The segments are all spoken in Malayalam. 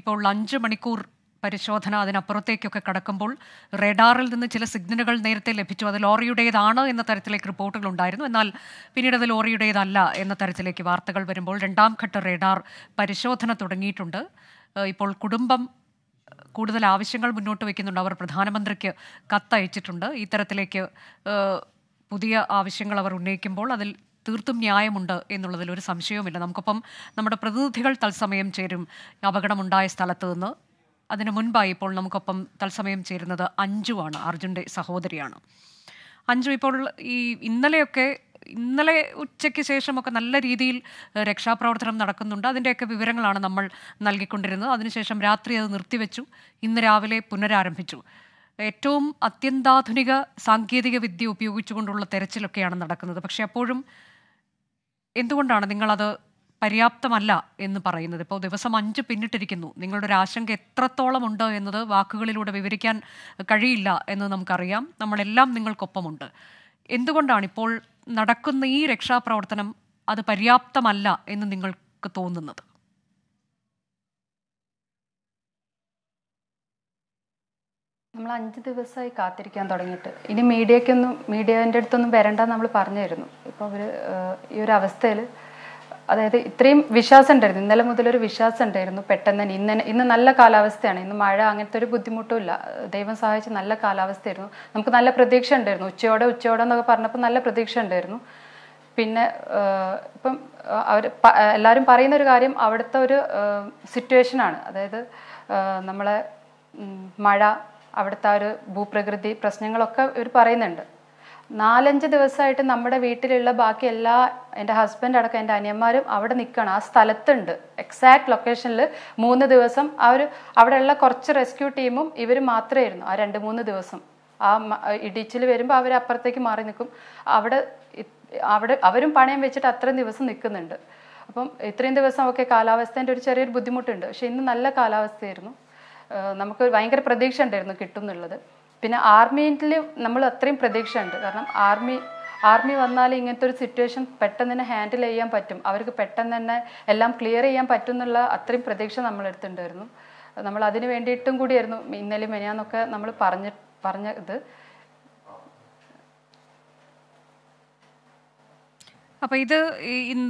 ഇപ്പോൾ അഞ്ച് മണിക്കൂർ പരിശോധന അതിനപ്പുറത്തേക്കൊക്കെ കടക്കുമ്പോൾ റഡാറിൽ നിന്ന് ചില സിഗ്നലുകൾ നേരത്തെ ലഭിച്ചു അത് ലോറിയുടേതാണ് എന്ന തരത്തിലേക്ക് റിപ്പോർട്ടുകൾ ഉണ്ടായിരുന്നു എന്നാൽ പിന്നീട് അത് ലോറിയുടേതല്ല എന്ന തരത്തിലേക്ക് വാർത്തകൾ വരുമ്പോൾ രണ്ടാം ഘട്ട റഡാർ പരിശോധന തുടങ്ങിയിട്ടുണ്ട് ഇപ്പോൾ കുടുംബം കൂടുതൽ ആവശ്യങ്ങൾ മുന്നോട്ട് വയ്ക്കുന്നുണ്ട് അവർ പ്രധാനമന്ത്രിക്ക് കത്തയച്ചിട്ടുണ്ട് ഇത്തരത്തിലേക്ക് പുതിയ ആവശ്യങ്ങൾ അവർ ഉന്നയിക്കുമ്പോൾ അതിൽ തീർത്തും ന്യായമുണ്ട് എന്നുള്ളതിൽ ഒരു സംശയവുമില്ല നമുക്കൊപ്പം നമ്മുടെ പ്രതിനിധികൾ തത്സമയം ചേരും അപകടമുണ്ടായ സ്ഥലത്ത് നിന്ന് അതിനു മുൻപായി ഇപ്പോൾ നമുക്കൊപ്പം തത്സമയം ചേരുന്നത് അഞ്ജുവാണ് അർജുൻ്റെ സഹോദരിയാണ് അഞ്ജു ഇപ്പോൾ ഈ ഇന്നലെയൊക്കെ ഇന്നലെ ഉച്ചയ്ക്ക് ശേഷമൊക്കെ നല്ല രീതിയിൽ രക്ഷാപ്രവർത്തനം നടക്കുന്നുണ്ട് അതിൻ്റെയൊക്കെ വിവരങ്ങളാണ് നമ്മൾ നൽകിക്കൊണ്ടിരുന്നത് അതിനുശേഷം രാത്രി അത് നിർത്തിവെച്ചു ഇന്ന് രാവിലെ പുനരാരംഭിച്ചു ഏറ്റവും അത്യന്താധുനിക സാങ്കേതിക വിദ്യ ഉപയോഗിച്ചുകൊണ്ടുള്ള തെരച്ചിലൊക്കെയാണ് നടക്കുന്നത് പക്ഷേ അപ്പോഴും എന്തുകൊണ്ടാണ് നിങ്ങളത് പര്യാപ്തമല്ല എന്ന് പറയുന്നത് ഇപ്പോൾ ദിവസം അഞ്ച് പിന്നിട്ടിരിക്കുന്നു നിങ്ങളുടെ ഒരു ആശങ്ക എത്രത്തോളം ഉണ്ട് എന്നത് വാക്കുകളിലൂടെ വിവരിക്കാൻ കഴിയില്ല എന്ന് നമുക്കറിയാം നമ്മളെല്ലാം നിങ്ങൾക്കൊപ്പമുണ്ട് എന്തുകൊണ്ടാണ് ഇപ്പോൾ നടക്കുന്ന ഈ രക്ഷാപ്രവർത്തനം അത് പര്യാപ്തമല്ല എന്ന് നിങ്ങൾക്ക് തോന്നുന്നത് നമ്മൾ അഞ്ച് ദിവസമായി കാത്തിരിക്കാൻ തുടങ്ങിയിട്ട് ഇനി മീഡിയക്കൊന്നും മീഡിയൻ്റെ അടുത്തൊന്നും വരണ്ടെന്ന് നമ്മൾ തരുന്നു അപ്പോൾ അവർ ഈ ഒരു അവസ്ഥയിൽ അതായത് ഇത്രയും വിശ്വാസം ഉണ്ടായിരുന്നു ഇന്നലെ മുതൽ ഒരു വിശ്വാസം ഉണ്ടായിരുന്നു പെട്ടെന്ന് തന്നെ ഇന്ന് ഇന്ന് നല്ല കാലാവസ്ഥയാണ് ഇന്ന് മഴ അങ്ങനത്തെ ഒരു ബുദ്ധിമുട്ടുമില്ല ദൈവം സഹായിച്ച് നല്ല കാലാവസ്ഥയായിരുന്നു നമുക്ക് നല്ല പ്രതീക്ഷ ഉണ്ടായിരുന്നു ഉച്ചയോടെ ഉച്ചയോടെ എന്നൊക്കെ പറഞ്ഞപ്പോൾ നല്ല പ്രതീക്ഷ ഉണ്ടായിരുന്നു പിന്നെ ഇപ്പം അവർ എല്ലാവരും പറയുന്ന ഒരു കാര്യം അവിടുത്തെ ഒരു സിറ്റുവേഷനാണ് അതായത് നമ്മളെ മഴ അവിടുത്തെ ആ ഒരു ഭൂപ്രകൃതി പ്രശ്നങ്ങളൊക്കെ ഇവർ പറയുന്നുണ്ട് നാലഞ്ച് ദിവസമായിട്ട് നമ്മുടെ വീട്ടിലുള്ള ബാക്കി എല്ലാ എൻ്റെ ഹസ്ബൻഡ് അടക്കം എൻ്റെ അനിയന്മാരും അവിടെ നിൽക്കണം ആ സ്ഥലത്തുണ്ട് എക്സാക്ട് ലൊക്കേഷനിൽ മൂന്ന് ദിവസം ആ ഒരു അവിടെയുള്ള കുറച്ച് റെസ്ക്യൂ ടീമും ഇവർ മാത്രമേ ആ രണ്ട് മൂന്ന് ദിവസം ആ ഇടിച്ചിൽ വരുമ്പോൾ അവർ അപ്പുറത്തേക്ക് മാറി നിൽക്കും അവിടെ അവിടെ അവരും പണയം വെച്ചിട്ട് അത്രയും ദിവസം നിൽക്കുന്നുണ്ട് അപ്പം ഇത്രയും ദിവസം ഒക്കെ കാലാവസ്ഥേൻ്റെ ഒരു ചെറിയൊരു ബുദ്ധിമുട്ടുണ്ട് പക്ഷെ ഇന്ന് നല്ല കാലാവസ്ഥയായിരുന്നു നമുക്ക് ഭയങ്കര പ്രതീക്ഷ ഉണ്ടായിരുന്നു കിട്ടും എന്നുള്ളത് പിന്നെ ആർമീൻ്റെ നമ്മൾ അത്രയും പ്രതീക്ഷയുണ്ട് കാരണം ആർമി ആർമി വന്നാൽ ഇങ്ങനത്തെ ഒരു സിറ്റുവേഷൻ പെട്ടെന്ന് തന്നെ ഹാൻഡിൽ ചെയ്യാൻ പറ്റും അവർക്ക് പെട്ടെന്ന് തന്നെ എല്ലാം ക്ലിയർ ചെയ്യാൻ പറ്റും എന്നുള്ള അത്രയും പ്രതീക്ഷ എടുത്തിട്ടുണ്ടായിരുന്നു നമ്മൾ അതിന് വേണ്ടിയിട്ടും കൂടിയായിരുന്നു ഇന്നലെ മെനിയാന്നൊക്കെ നമ്മൾ പറഞ്ഞ് പറഞ്ഞത് അപ്പോൾ ഇത്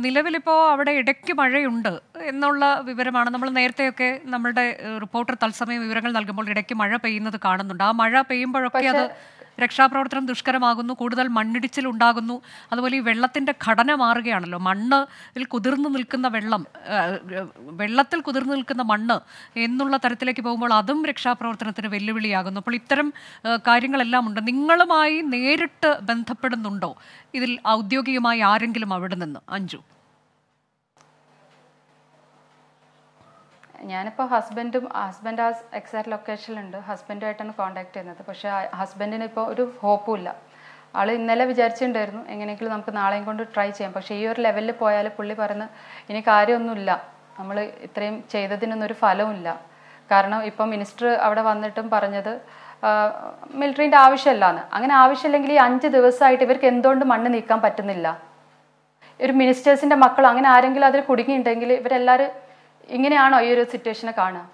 നിലവിലിപ്പോ അവിടെ ഇടയ്ക്ക് മഴയുണ്ട് എന്നുള്ള വിവരമാണ് നമ്മൾ നേരത്തെയൊക്കെ നമ്മുടെ റിപ്പോർട്ടർ തത്സമയം വിവരങ്ങൾ നൽകുമ്പോൾ ഇടയ്ക്ക് മഴ പെയ്യുന്നത് കാണുന്നുണ്ട് ആ മഴ പെയ്യുമ്പോഴൊക്കെ അത് രക്ഷാപ്രവർത്തനം ദുഷ്കരമാകുന്നു കൂടുതൽ മണ്ണിടിച്ചിൽ ഉണ്ടാകുന്നു അതുപോലെ ഈ വെള്ളത്തിൻ്റെ ഘടന മാറുകയാണല്ലോ മണ്ണിൽ കുതിർന്നു നിൽക്കുന്ന വെള്ളം വെള്ളത്തിൽ കുതിർന്നു നിൽക്കുന്ന മണ്ണ് എന്നുള്ള തരത്തിലേക്ക് പോകുമ്പോൾ അതും രക്ഷാപ്രവർത്തനത്തിന് വെല്ലുവിളിയാകുന്നു അപ്പോൾ ഇത്തരം കാര്യങ്ങളെല്ലാം ഉണ്ട് നിങ്ങളുമായി നേരിട്ട് ബന്ധപ്പെടുന്നുണ്ടോ ഇതിൽ ഔദ്യോഗികമായി ആരെങ്കിലും അവിടെ നിന്ന് അഞ്ചു ഞാനിപ്പോൾ ഹസ്ബൻഡും ഹസ്ബൻഡ് ആ എക്സാക്ട് ലൊക്കേഷനിലുണ്ട് ഹസ്ബൻഡുമായിട്ടാണ് കോണ്ടാക്ട് ചെയ്യുന്നത് പക്ഷേ ഹസ്ബൻഡിന് ഇപ്പോൾ ഒരു ഹോപ്പും ഇല്ല ആൾ ഇന്നലെ വിചാരിച്ചിട്ടുണ്ടായിരുന്നു എങ്ങനെയെങ്കിലും നമുക്ക് നാളെയും കൊണ്ട് ട്രൈ ചെയ്യാം പക്ഷേ ഈ ഒരു ലെവലിൽ പോയാൽ പുള്ളി പറയുന്നത് ഇനി കാര്യമൊന്നുമില്ല നമ്മൾ ഇത്രയും ചെയ്തതിനൊന്നും ഒരു ഫലവുമില്ല കാരണം ഇപ്പം മിനിസ്റ്റർ അവിടെ വന്നിട്ടും പറഞ്ഞത് മിലിറ്ററിൻ്റെ ആവശ്യമില്ലാന്ന് അങ്ങനെ ആവശ്യമില്ലെങ്കിൽ ഈ അഞ്ച് ദിവസമായിട്ട് ഇവർക്ക് എന്തുകൊണ്ട് മണ്ണ് നീക്കാൻ പറ്റുന്നില്ല ഒരു മിനിസ്റ്റേഴ്സിൻ്റെ മക്കൾ അങ്ങനെ ആരെങ്കിലും അതിൽ കുടുങ്ങിയിട്ടുണ്ടെങ്കിൽ ഇവരെല്ലാവരും ഇങ്ങനെയാണോ ഈ ഒരു സിറ്റുവേഷനെ കാണുക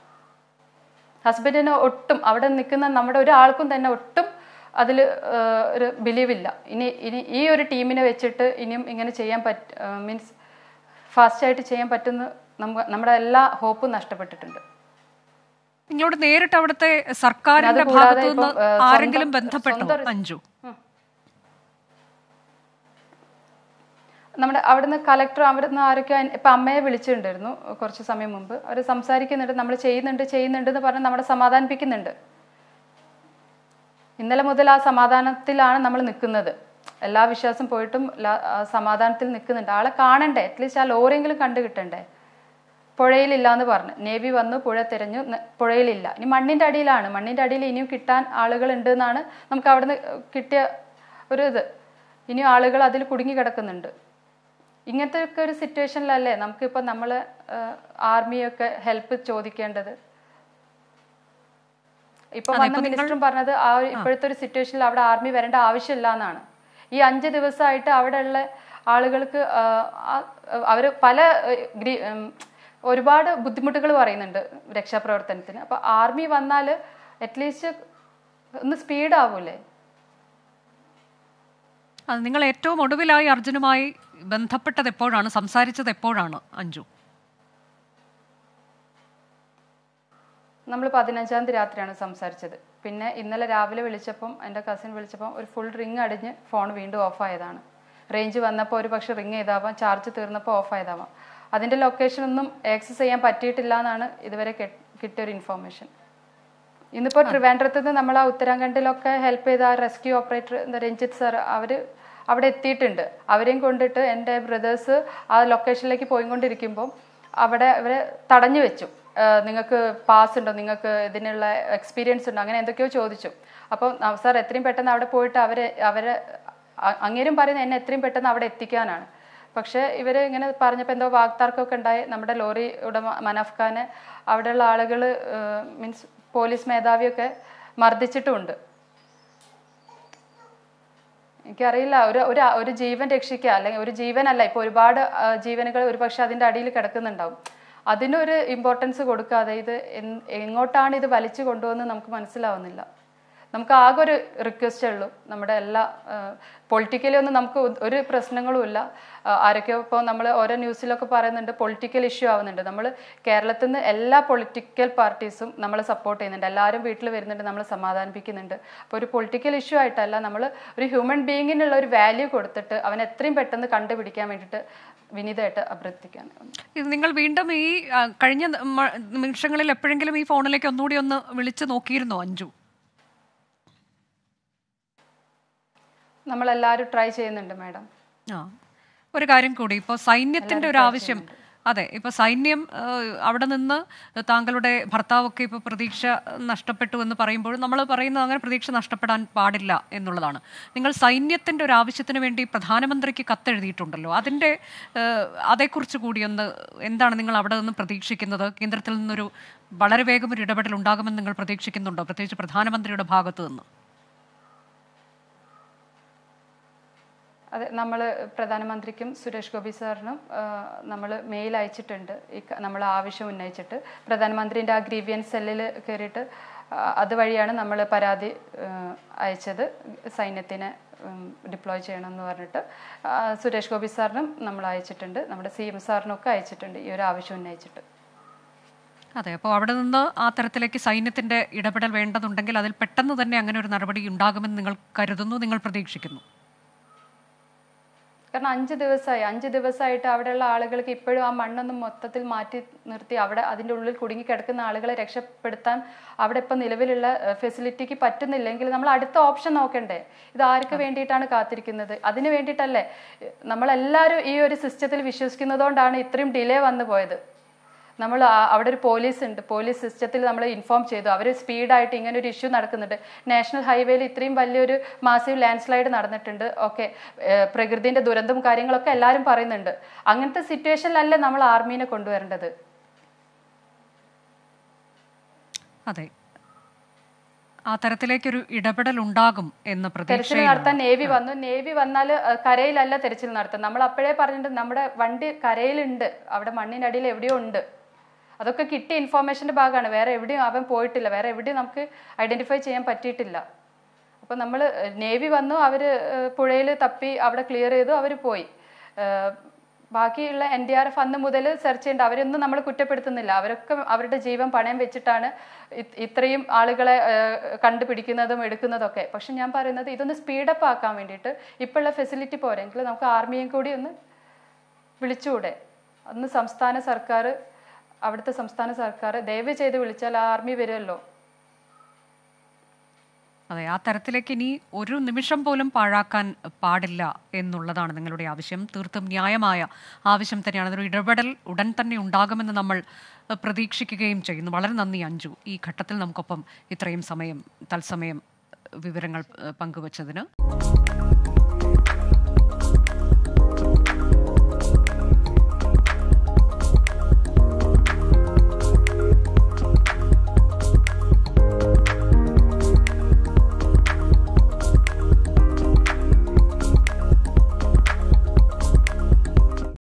ഹസ്ബൻഡിന് ഒട്ടും അവിടെ നിൽക്കുന്ന നമ്മുടെ ഒരാൾക്കും തന്നെ ഒട്ടും അതിൽ ഒരു ബിലീവില്ല ഇനി ഇനി ഈ ഒരു ടീമിനെ വെച്ചിട്ട് ഇനിയും ഇങ്ങനെ ചെയ്യാൻ പറ്റ മീൻസ് ഫാസ്റ്റായിട്ട് ചെയ്യാൻ പറ്റുന്ന നമുക്ക് നമ്മുടെ എല്ലാ ഹോപ്പും നഷ്ടപ്പെട്ടിട്ടുണ്ട് ഇങ്ങോട്ട് നേരിട്ട് അവിടുത്തെ സർക്കാരിന്റെ ഭാഗത്തു നിന്ന് ആരെങ്കിലും ബന്ധപ്പെട്ടോ അഞ്ചു നമ്മുടെ അവിടുന്ന് കലക്ടർ അവിടുന്ന് ആരൊക്കെ ഇപ്പം അമ്മയെ വിളിച്ചിട്ടുണ്ടായിരുന്നു കുറച്ച് സമയം മുമ്പ് അവർ സംസാരിക്കുന്നുണ്ട് നമ്മൾ ചെയ്യുന്നുണ്ട് ചെയ്യുന്നുണ്ട് എന്ന് പറഞ്ഞ് നമ്മളെ സമാധാനിപ്പിക്കുന്നുണ്ട് ഇന്നലെ മുതൽ ആ സമാധാനത്തിലാണ് നമ്മൾ നിൽക്കുന്നത് എല്ലാ വിശ്വാസം പോയിട്ടും സമാധാനത്തിൽ നിൽക്കുന്നുണ്ട് ആളെ കാണണ്ടേ അറ്റ്ലീസ്റ്റ് ആ ലോറിയെങ്കിലും കണ്ടു കിട്ടണ്ടേ പുഴയിലില്ല എന്ന് പറഞ്ഞു നേവി വന്നു പുഴ തിരഞ്ഞു പുഴയിലില്ല ഇനി മണ്ണിൻ്റെ അടിയിലാണ് മണ്ണിൻ്റെ അടിയിൽ ഇനിയും കിട്ടാൻ ആളുകൾ ഉണ്ട് എന്നാണ് നമുക്ക് അവിടുന്ന് കിട്ടിയ ഒരു ഇത് ഇനിയും ആളുകൾ അതിൽ കുടുങ്ങി കിടക്കുന്നുണ്ട് ഇങ്ങനത്തെ ഒക്കെ ഒരു സിറ്റുവേഷനിലല്ലേ നമുക്കിപ്പോൾ നമ്മൾ ആർമിയൊക്കെ ഹെൽപ്പ് ചോദിക്കേണ്ടത് ഇപ്പൊ വന്ന മിനിസ്റ്ററും പറഞ്ഞത് ആ ഒരു ഇപ്പോഴത്തെ ഒരു സിറ്റുവേഷനിൽ അവിടെ ആർമി വരേണ്ട ആവശ്യമില്ല എന്നാണ് ഈ അഞ്ച് ദിവസമായിട്ട് അവിടെയുള്ള ആളുകൾക്ക് അവർ പല ഒരുപാട് ബുദ്ധിമുട്ടുകൾ പറയുന്നുണ്ട് രക്ഷാപ്രവർത്തനത്തിന് അപ്പൊ ആർമി വന്നാൽ അറ്റ്ലീസ്റ്റ് ഒന്ന് സ്പീഡ് ആവൂലേ നിങ്ങൾ ഏറ്റവും ഒടുവിലായി അർജുനുമായി ബന്ധപ്പെട്ടത് എപ്പോഴാണ് സംസാരിച്ചത് എപ്പോഴാണ് അഞ്ജു നമ്മൾ പതിനഞ്ചാം തീയതി രാത്രിയാണ് സംസാരിച്ചത് പിന്നെ ഇന്നലെ രാവിലെ വിളിച്ചപ്പം എൻ്റെ കസിൻ വിളിച്ചപ്പം ഒരു ഫുൾ റിങ് അടിഞ്ഞ് ഫോൺ വീണ്ടും ഓഫായതാണ് റേഞ്ച് വന്നപ്പോൾ ഒരു പക്ഷേ റിങ് ചെയ്താവാം ചാർജ് തീർന്നപ്പോൾ ഓഫായതാവാം അതിൻ്റെ ഒന്നും ആക്സസ് ചെയ്യാൻ പറ്റിയിട്ടില്ല എന്നാണ് ഇതുവരെ കിട്ടിയൊരു ഇൻഫോർമേഷൻ ഇന്നിപ്പോ ട്രിവാൻഡ്രത്ത് നിന്ന് നമ്മൾ ആ ഉത്തരാഖണ്ഡിലൊക്കെ ഹെൽപ്പ് ചെയ്ത ആ റെസ്ക്യൂ ഓപ്പറേറ്റർ രഞ്ജിത്ത് സർ അവര് അവിടെ എത്തിയിട്ടുണ്ട് അവരെയും കൊണ്ടിട്ട് എൻ്റെ ബ്രദേഴ്സ് ആ ലൊക്കേഷനിലേക്ക് പോയിക്കൊണ്ടിരിക്കുമ്പോൾ അവിടെ അവരെ തടഞ്ഞു വെച്ചു നിങ്ങൾക്ക് പാസ് ഉണ്ടോ നിങ്ങൾക്ക് ഇതിനുള്ള എക്സ്പീരിയൻസ് ഉണ്ടോ അങ്ങനെ എന്തൊക്കെയോ ചോദിച്ചു അപ്പോൾ സാർ എത്രയും പെട്ടെന്ന് അവിടെ പോയിട്ട് അവരെ അവരെ അങ്ങേരും പറയുന്നത് എന്നെ എത്രയും പെട്ടെന്ന് അവിടെ എത്തിക്കാനാണ് പക്ഷേ ഇവർ ഇങ്ങനെ പറഞ്ഞപ്പോൾ എന്തോ വാക്താർക്കൊക്കെ ഉണ്ടായി നമ്മുടെ ലോറി ഉടമ മനാഫ് ഖാനെ അവിടെയുള്ള ആളുകൾ മീൻസ് പോലീസ് മേധാവിയൊക്കെ മർദ്ദിച്ചിട്ടുമുണ്ട് എനിക്കറിയില്ല ഒരു ഒരു ഒരു ജീവൻ രക്ഷിക്കുക അല്ലെങ്കിൽ ഒരു ജീവനല്ല ഇപ്പോൾ ഒരുപാട് ജീവനുകൾ ഒരുപക്ഷെ അതിൻ്റെ അടിയിൽ കിടക്കുന്നുണ്ടാവും അതിനൊരു ഇമ്പോർട്ടൻസ് കൊടുക്കാതെ ഇത് എങ്ങോട്ടാണ് ഇത് വലിച്ചു കൊണ്ടുവന്ന് നമുക്ക് മനസ്സിലാവുന്നില്ല നമുക്ക് ആകെ ഒരു റിക്വസ്റ്റേ ഉള്ളൂ നമ്മുടെ എല്ലാ പൊളിറ്റിക്കലി ഒന്നും നമുക്ക് ഒരു പ്രശ്നങ്ങളുമില്ല ആരൊക്കെയോ ഇപ്പോൾ നമ്മൾ ഓരോ ന്യൂസിലൊക്കെ പറയുന്നുണ്ട് പൊളിറ്റിക്കൽ ഇഷ്യൂ ആവുന്നുണ്ട് നമ്മൾ കേരളത്തിൽ നിന്ന് എല്ലാ പൊളിറ്റിക്കൽ പാർട്ടീസും നമ്മളെ സപ്പോർട്ട് ചെയ്യുന്നുണ്ട് എല്ലാവരും വീട്ടിൽ വരുന്നുണ്ട് നമ്മൾ സമാധാനിപ്പിക്കുന്നുണ്ട് അപ്പോൾ ഒരു പൊളിറ്റിക്കൽ ഇഷ്യൂ ആയിട്ടല്ല നമ്മൾ ഒരു ഹ്യൂമൻ ബീയിങ്ങിനുള്ള ഒരു വാല്യൂ കൊടുത്തിട്ട് അവൻ എത്രയും പെട്ടെന്ന് കണ്ടുപിടിക്കാൻ വേണ്ടിയിട്ട് വിനീതമായിട്ട് അഭ്യർത്ഥിക്കാൻ ഇത് നിങ്ങൾ വീണ്ടും ഈ കഴിഞ്ഞ നിമിഷങ്ങളിൽ എപ്പോഴെങ്കിലും ഈ ഫോണിലേക്ക് ഒന്നുകൂടി ഒന്ന് വിളിച്ച് നോക്കിയിരുന്നോ അഞ്ജു നമ്മളെല്ലാവരും ട്രൈ ചെയ്യുന്നുണ്ട് മാഡം ആ ഒരു കാര്യം കൂടി ഇപ്പോൾ സൈന്യത്തിൻ്റെ ഒരു ആവശ്യം അതെ ഇപ്പൊ സൈന്യം അവിടെ നിന്ന് താങ്കളുടെ ഭർത്താവൊക്കെ ഇപ്പൊ പ്രതീക്ഷ നഷ്ടപ്പെട്ടു എന്ന് പറയുമ്പോൾ നമ്മൾ പറയുന്നത് അങ്ങനെ പ്രതീക്ഷ നഷ്ടപ്പെടാൻ പാടില്ല എന്നുള്ളതാണ് നിങ്ങൾ സൈന്യത്തിന്റെ ഒരു ആവശ്യത്തിന് വേണ്ടി പ്രധാനമന്ത്രിക്ക് കത്തെഴുതിയിട്ടുണ്ടല്ലോ അതിന്റെ അതേക്കുറിച്ച് കൂടി ഒന്ന് എന്താണ് നിങ്ങൾ അവിടെ നിന്ന് പ്രതീക്ഷിക്കുന്നത് കേന്ദ്രത്തിൽ നിന്നൊരു വളരെ വേഗം ഒരു ഇടപെടൽ ഉണ്ടാകുമെന്ന് നിങ്ങൾ പ്രതീക്ഷിക്കുന്നുണ്ടോ പ്രത്യേകിച്ച് പ്രധാനമന്ത്രിയുടെ ഭാഗത്തു നിന്ന് അതെ നമ്മൾ പ്രധാനമന്ത്രിക്കും സുരേഷ് ഗോപി സാറിനും നമ്മൾ മെയിൽ അയച്ചിട്ടുണ്ട് ഈ നമ്മൾ ആവശ്യം ഉന്നയിച്ചിട്ട് പ്രധാനമന്ത്രിൻ്റെ ആ ഗ്രീവിയൻസ് സെല്ലിൽ കയറിയിട്ട് അതുവഴിയാണ് നമ്മൾ പരാതി അയച്ചത് സൈന്യത്തിനെ ഡിപ്ലോയ് ചെയ്യണമെന്ന് പറഞ്ഞിട്ട് സുരേഷ് ഗോപി സാറിനും നമ്മൾ അയച്ചിട്ടുണ്ട് നമ്മുടെ സി എം സാറിനൊക്കെ അയച്ചിട്ടുണ്ട് ഈ ഒരു ആവശ്യം ഉന്നയിച്ചിട്ട് അതെ അപ്പോൾ അവിടെ നിന്ന് ആ തരത്തിലേക്ക് സൈന്യത്തിൻ്റെ ഇടപെടൽ വേണ്ടതുണ്ടെങ്കിൽ അതിൽ പെട്ടെന്ന് തന്നെ അങ്ങനെ ഒരു നടപടി ഉണ്ടാകുമെന്ന് നിങ്ങൾ കരുതുന്നു നിങ്ങൾ പ്രതീക്ഷിക്കുന്നു കാരണം അഞ്ച് ദിവസമായി അഞ്ച് ദിവസമായിട്ട് അവിടെയുള്ള ആളുകൾക്ക് ഇപ്പോഴും ആ മണ്ണൊന്നും മൊത്തത്തിൽ മാറ്റി നിർത്തി അവിടെ അതിൻ്റെ ഉള്ളിൽ കുടുങ്ങി കിടക്കുന്ന ആളുകളെ രക്ഷപ്പെടുത്താൻ അവിടെ ഇപ്പം നിലവിലുള്ള ഫെസിലിറ്റിക്ക് പറ്റുന്നില്ലെങ്കിൽ നമ്മൾ അടുത്ത ഓപ്ഷൻ നോക്കണ്ടേ ഇത് ആർക്ക് വേണ്ടിയിട്ടാണ് കാത്തിരിക്കുന്നത് അതിന് വേണ്ടിയിട്ടല്ലേ നമ്മളെല്ലാവരും ഈ ഒരു സിസ്റ്റത്തിൽ വിശ്വസിക്കുന്നതുകൊണ്ടാണ് ഇത്രയും ഡിലേ വന്നു പോയത് നമ്മൾ അവിടെ ഒരു പോലീസ് ഉണ്ട് പോലീസ് സിസ്റ്റത്തിൽ നമ്മൾ ഇൻഫോം ചെയ്തു അവർ സ്പീഡായിട്ട് ഇങ്ങനെ ഒരു ഇഷ്യൂ നടക്കുന്നുണ്ട് നാഷണൽ ഹൈവേയിൽ ഇത്രയും വലിയൊരു മാസീവ് ലാൻഡ് സ്ലൈഡ് നടന്നിട്ടുണ്ട് ഓക്കെ പ്രകൃതിൻ്റെ ദുരന്തം കാര്യങ്ങളൊക്കെ എല്ലാവരും പറയുന്നുണ്ട് അങ്ങനത്തെ സിറ്റുവേഷനിലല്ലേ നമ്മൾ ആർമീനെ കൊണ്ടുവരേണ്ടത് അതെ ആ തരത്തിലേക്കൊരു ഇടപെടൽ ഉണ്ടാകും എന്ന് തെരച്ചിൽ നടത്താൻ നേവി വന്നു നേവി വന്നാൽ കരയിലല്ല തെരച്ചിൽ നടത്താൻ നമ്മൾ അപ്പോഴേ പറഞ്ഞിട്ടുണ്ട് നമ്മുടെ വണ്ടി കരയിലുണ്ട് അവിടെ മണ്ണിനടിയിൽ എവിടെയോ ഉണ്ട് അതൊക്കെ കിട്ടിയ ഇൻഫോർമേഷൻ്റെ ഭാഗമാണ് വേറെ എവിടെയും അവൻ പോയിട്ടില്ല വേറെ എവിടെയും നമുക്ക് ഐഡൻറ്റിഫൈ ചെയ്യാൻ പറ്റിയിട്ടില്ല അപ്പോൾ നമ്മൾ നേവി വന്നു അവർ പുഴയിൽ തപ്പി അവിടെ ക്ലിയർ ചെയ്തു അവർ പോയി ബാക്കിയുള്ള എൻ ഡി ആർ എഫ് അന്ന് മുതൽ സെർച്ച് ചെയ്യേണ്ട അവരൊന്നും നമ്മൾ കുറ്റപ്പെടുത്തുന്നില്ല അവരൊക്കെ അവരുടെ ജീവൻ പണയം വെച്ചിട്ടാണ് ഇത്രയും ആളുകളെ കണ്ടുപിടിക്കുന്നതും എടുക്കുന്നതൊക്കെ പക്ഷെ ഞാൻ പറയുന്നത് ഇതൊന്ന് സ്പീഡപ്പ് ആക്കാൻ വേണ്ടിയിട്ട് ഇപ്പോഴുള്ള ഫെസിലിറ്റി പോരെങ്കിൽ നമുക്ക് ആർമിയും കൂടി ഒന്ന് വിളിച്ചുകൂടെ അന്ന് സംസ്ഥാന സർക്കാർ അവിടുത്തെ സംസ്ഥാന സർക്കാർ ദയവ് ചെയ്ത് വിളിച്ചാൽ ആ ആർമി വരുമല്ലോ അതെ ആ തരത്തിലേക്ക് ഇനി ഒരു നിമിഷം പോലും പാഴാക്കാൻ പാടില്ല എന്നുള്ളതാണ് നിങ്ങളുടെ ആവശ്യം തീർത്തും ന്യായമായ ആവശ്യം തന്നെയാണ് അതൊരു ഇടപെടൽ ഉടൻ തന്നെ ഉണ്ടാകുമെന്ന് നമ്മൾ പ്രതീക്ഷിക്കുകയും ചെയ്യുന്നു വളരെ നന്ദി അഞ്ജു ഈ ഘട്ടത്തിൽ നമുക്കൊപ്പം ഇത്രയും സമയം തത്സമയം വിവരങ്ങൾ പങ്കുവച്ചതിന്